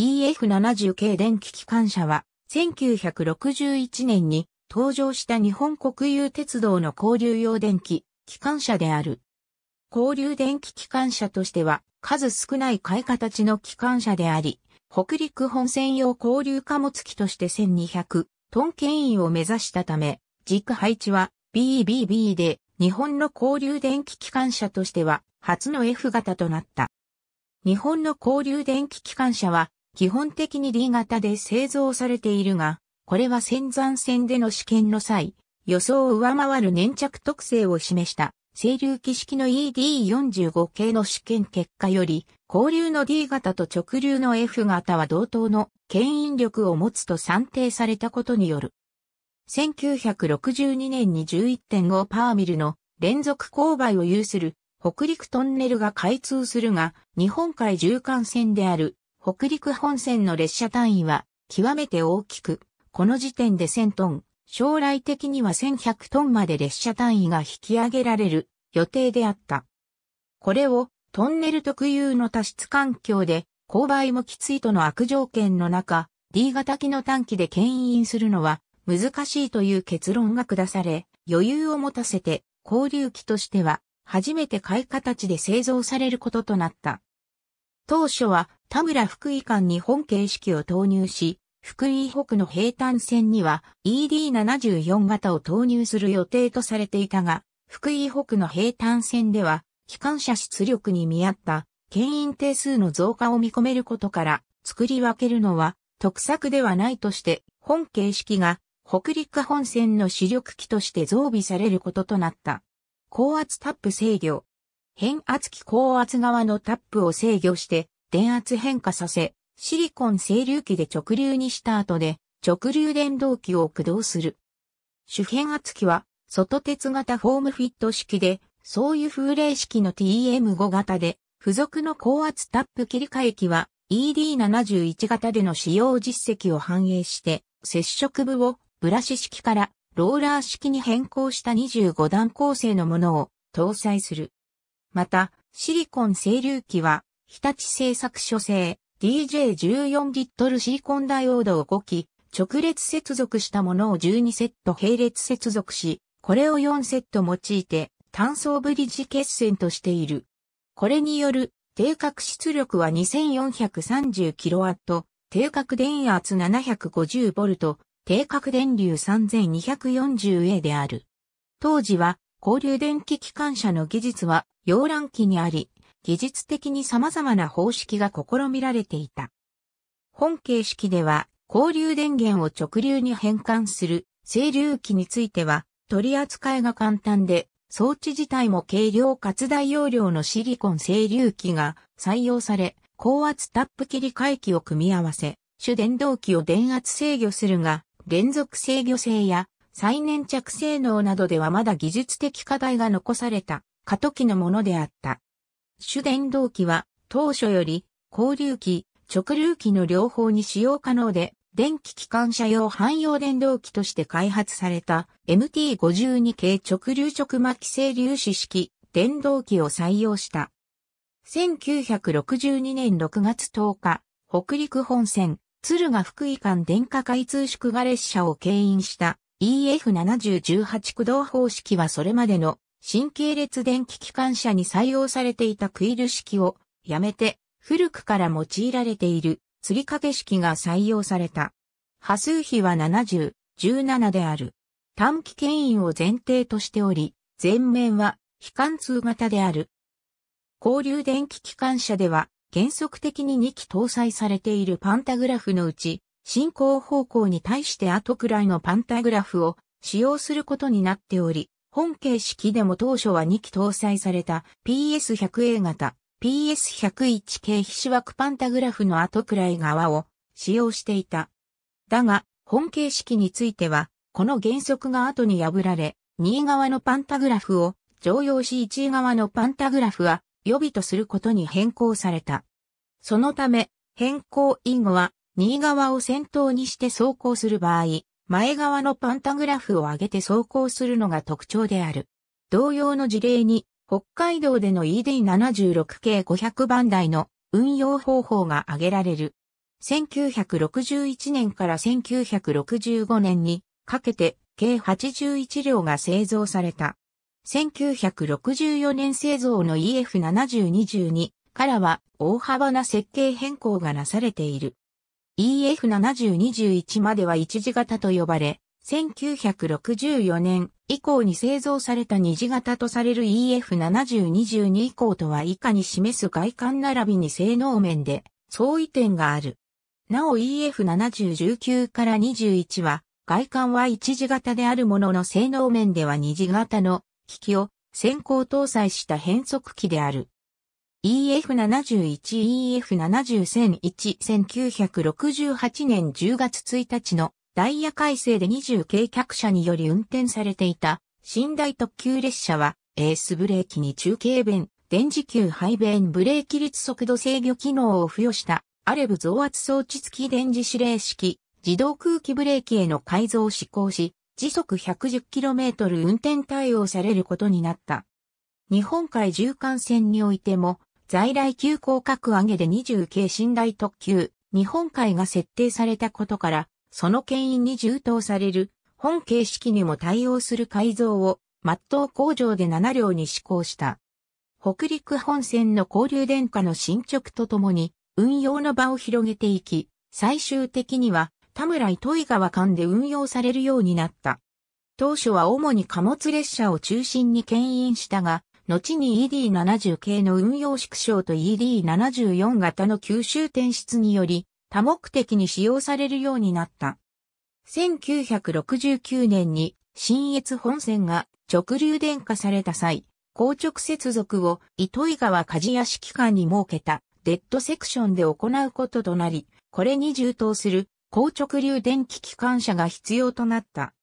EF70 系電気機関車は、1961年に登場した日本国有鉄道の交流用電気機関車である。交流電気機関車としては、数少ない買い形の機関車であり、北陸本線用交流貨物機として1200トン権威を目指したため、軸配置は BBB で日本の交流電気機関車としては初の F 型となった。日本の交流電気機関車は基本的に D 型で製造されているが、これは仙山線での試験の際、予想を上回る粘着特性を示した清流機式の ED45 系の試験結果より、交流の D 型と直流の F 型は同等の牽引力を持つと算定されたことによる。1962年に11.5パーミルの連続勾配を有する北陸トンネルが開通するが、日本海縦貫線である北陸本線の列車単位は極めて大きく、この時点で1000トン、将来的には1100トンまで列車単位が引き上げられる予定であった。これをトンネル特有の多湿環境で勾配もきついとの悪条件の中、D 型機の短期で牽引するのは難しいという結論が下され、余裕を持たせて交流機としては初めて買い形で製造されることとなった。当初は田村福井間に本形式を投入し、福井北の平坦線には ED74 型を投入する予定とされていたが、福井北の平坦線では、機関車出力に見合った、牽引定数の増加を見込めることから、作り分けるのは、得策ではないとして、本形式が北陸本線の主力機として増備されることとなった。高圧タップ制御。変圧器高圧側のタップを制御して、電圧変化させ、シリコン整流器で直流にした後で、直流電動機を駆動する。主変圧器は、外鉄型フォームフィット式で、そういう風冷式の TM5 型で、付属の高圧タップ切り替え機は ED71 型での使用実績を反映して、接触部をブラシ式からローラー式に変更した25段構成のものを搭載する。また、シリコン整流器は日立製作所製 DJ14 リットルシリコンダイオードを5き、直列接続したものを12セット並列接続し、これを4セット用いて単層ブリッジ決戦としている。これによる定格出力は 2430kW、定格電圧 750V、定格電流 3240A である。当時は交流電気機関車の技術は溶卵機にあり、技術的に様々な方式が試みられていた。本形式では、交流電源を直流に変換する整流器については、取り扱いが簡単で、装置自体も軽量かつ大容量のシリコン整流器が採用され、高圧タップ切り替え機を組み合わせ、主電動機を電圧制御するが、連続制御性や再粘着性能などではまだ技術的課題が残された過渡期のものであった。主電動機は当初より交流機、直流機の両方に使用可能で、電気機関車用汎用電動機として開発された MT52 系直流直巻整粒子式電動機を採用した。1962年6月10日、北陸本線、敦賀福井間電化開通祝賀列車を牽引した EF7018 駆動方式はそれまでの新系列電気機関車に採用されていたクイル式をやめて古くから用いられている吊り掛け式が採用された。波数比は70、17である。短期牽引を前提としており、前面は非貫通型である。交流電気機関車では原則的に2機搭載されているパンタグラフのうち、進行方向に対して後くらいのパンタグラフを使用することになっており、本形式でも当初は2機搭載された PS100A 型 PS101 系皮脂枠パンタグラフの後くらい側を使用していた。だが、本形式については、この原則が後に破られ、2側のパンタグラフを常用し1側のパンタグラフは予備とすることに変更された。そのため、変更以後は、位側を先頭にして走行する場合、前側のパンタグラフを上げて走行するのが特徴である。同様の事例に、北海道での ED76 系500番台の運用方法が挙げられる。1961年から1965年にかけて計81両が製造された。1964年製造の EF7022 からは大幅な設計変更がなされている。EF7021 までは一次型と呼ばれ、1964年以降に製造された二次型とされる EF7022 以降とは以下に示す外観並びに性能面で相違点がある。なお EF7019 から21は外観は一次型であるものの性能面では二次型の機器を先行搭載した変速機である。EF71EF70001-1968 年10月1日のダイヤ改正で20系客車により運転されていた寝台特急列車はエースブレーキに中継弁、電磁球排弁ブレーキ率速度制御機能を付与したアレブ増圧装置付き電磁指令式自動空気ブレーキへの改造を施行し時速 110km 運転対応されることになった。日本海縦貫線においても在来急降格上げで20系寝台特急、日本海が設定されたことから、その牽引に充当される本形式にも対応する改造を、末ッ工場で7両に施行した。北陸本線の交流電化の進捗とともに、運用の場を広げていき、最終的には、田村糸井川間で運用されるようになった。当初は主に貨物列車を中心に牽引したが、後に ED70 系の運用縮小と ED74 型の吸収転出により、多目的に使用されるようになった。1969年に新越本線が直流電化された際、硬直接続を糸井川鍛冶屋揮官に設けたデッドセクションで行うこととなり、これに充当する硬直流電気機関車が必要となった。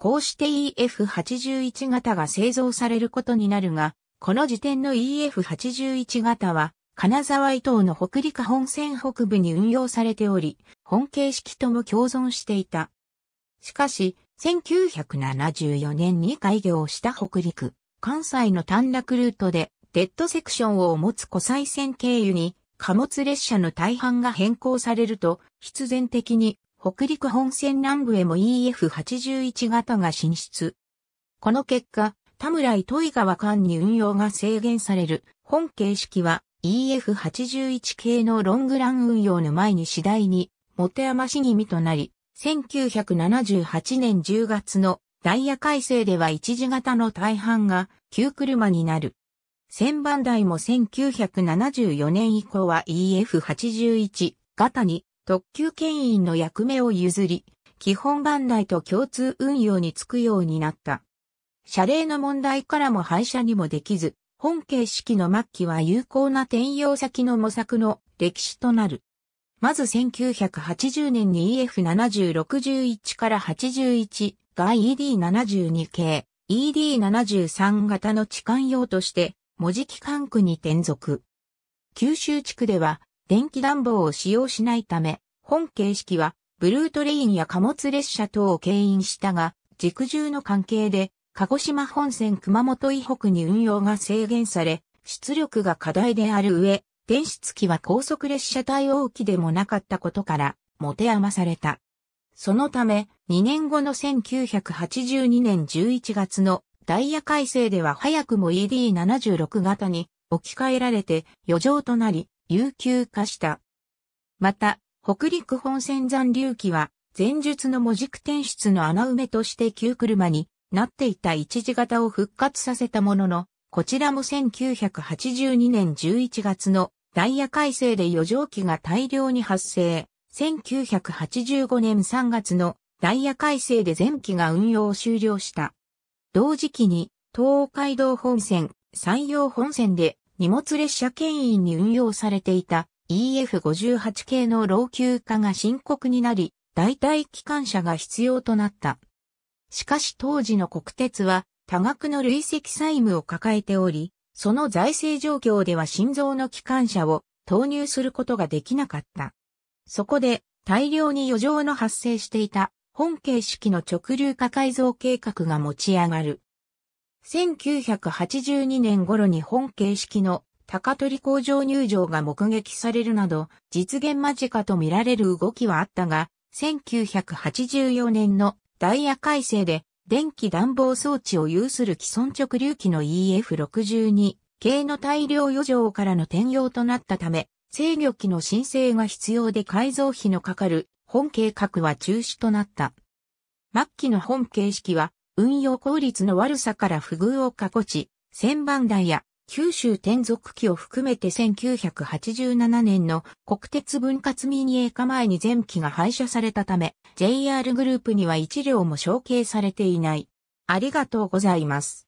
こうして EF81 型が製造されることになるが、この時点の EF81 型は、金沢伊東の北陸本線北部に運用されており、本形式とも共存していた。しかし、1974年に開業した北陸、関西の短絡ルートで、デッドセクションを持つ湖西線経由に、貨物列車の大半が変更されると、必然的に北陸本線南部へも EF81 型が進出。この結果、田村糸井川間に運用が制限される本形式は EF81 系のロングラン運用の前に次第に持て余し気味となり、1978年10月のダイヤ改正では一時型の大半が旧車になる。千番台も1974年以降は EF81 型に特急牽引の役目を譲り、基本番台と共通運用につくようになった。謝礼の問題からも廃車にもできず、本形式の末期は有効な転用先の模索の歴史となる。まず1980年に EF7061 から81が ED72 系、ED73 型の置換用として、文字機関区に転属。九州地区では電気暖房を使用しないため、本形式はブルートレインや貨物列車等を牽引したが、軸重の関係で、鹿児島本線熊本以北に運用が制限され、出力が課題である上、電子機は高速列車対応機でもなかったことから、持て余された。そのため、2年後の1982年11月のダイヤ改正では早くも ED76 型に置き換えられて余剰となり、有給化した。また、北陸本線残留機は、前述の模軸転出の穴埋めとして旧車になっていた一時型を復活させたものの、こちらも1982年11月のダイヤ改正で余剰機が大量に発生。1985年3月のダイヤ改正で前期が運用を終了した。同時期に東海道本線、山陽本線で荷物列車牽引に運用されていた EF58 系の老朽化が深刻になり、代替機関車が必要となった。しかし当時の国鉄は多額の累積債務を抱えており、その財政状況では心臓の機関車を投入することができなかった。そこで大量に余剰の発生していた本形式の直流化改造計画が持ち上がる。1982年頃に本形式の高取工場入場が目撃されるなど、実現間近と見られる動きはあったが、1984年のダイヤ改正で電気暖房装置を有する既存直流機の EF62 系の大量余剰からの転用となったため、制御機の申請が必要で改造費のかかる本計画は中止となった。末期の本形式は運用効率の悪さから不遇を過去地、千番台や九州転属機を含めて1987年の国鉄分割民営化前に全機が廃車されたため、JR グループには1両も承継されていない。ありがとうございます。